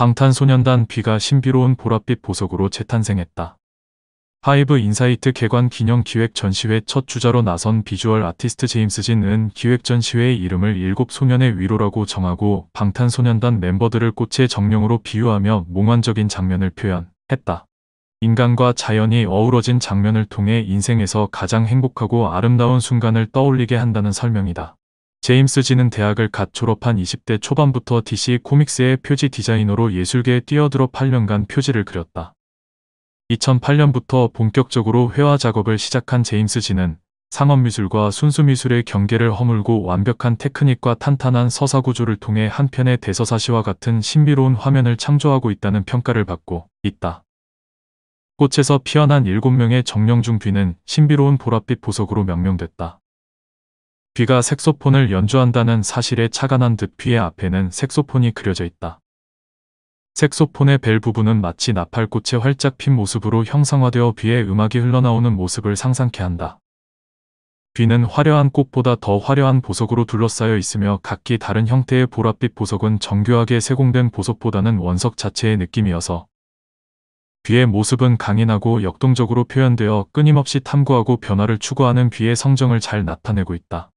방탄소년단 뷔가 신비로운 보랏빛 보석으로 재탄생했다. 하이브 인사이트 개관 기념 기획 전시회 첫 주자로 나선 비주얼 아티스트 제임스 진은 기획 전시회의 이름을 일곱 소년의 위로라고 정하고 방탄소년단 멤버들을 꽃의 정령으로 비유하며 몽환적인 장면을 표현했다. 인간과 자연이 어우러진 장면을 통해 인생에서 가장 행복하고 아름다운 순간을 떠올리게 한다는 설명이다. 제임스 진은 대학을 갓 졸업한 20대 초반부터 DC 코믹스의 표지 디자이너로 예술계에 뛰어들어 8년간 표지를 그렸다. 2008년부터 본격적으로 회화 작업을 시작한 제임스 진은 상업미술과 순수미술의 경계를 허물고 완벽한 테크닉과 탄탄한 서사구조를 통해 한편의 대서사시와 같은 신비로운 화면을 창조하고 있다는 평가를 받고 있다. 꽃에서 피어난 7명의 정령중 뒤는 신비로운 보랏빛 보석으로 명명됐다. 귀가 색소폰을 연주한다는 사실에 착안한 듯 귀의 앞에는 색소폰이 그려져 있다. 색소폰의 벨 부분은 마치 나팔꽃의 활짝 핀 모습으로 형상화되어 귀에 음악이 흘러나오는 모습을 상상케 한다. 귀는 화려한 꽃보다 더 화려한 보석으로 둘러싸여 있으며 각기 다른 형태의 보랏빛 보석은 정교하게 세공된 보석보다는 원석 자체의 느낌이어서 귀의 모습은 강인하고 역동적으로 표현되어 끊임없이 탐구하고 변화를 추구하는 귀의 성정을 잘 나타내고 있다.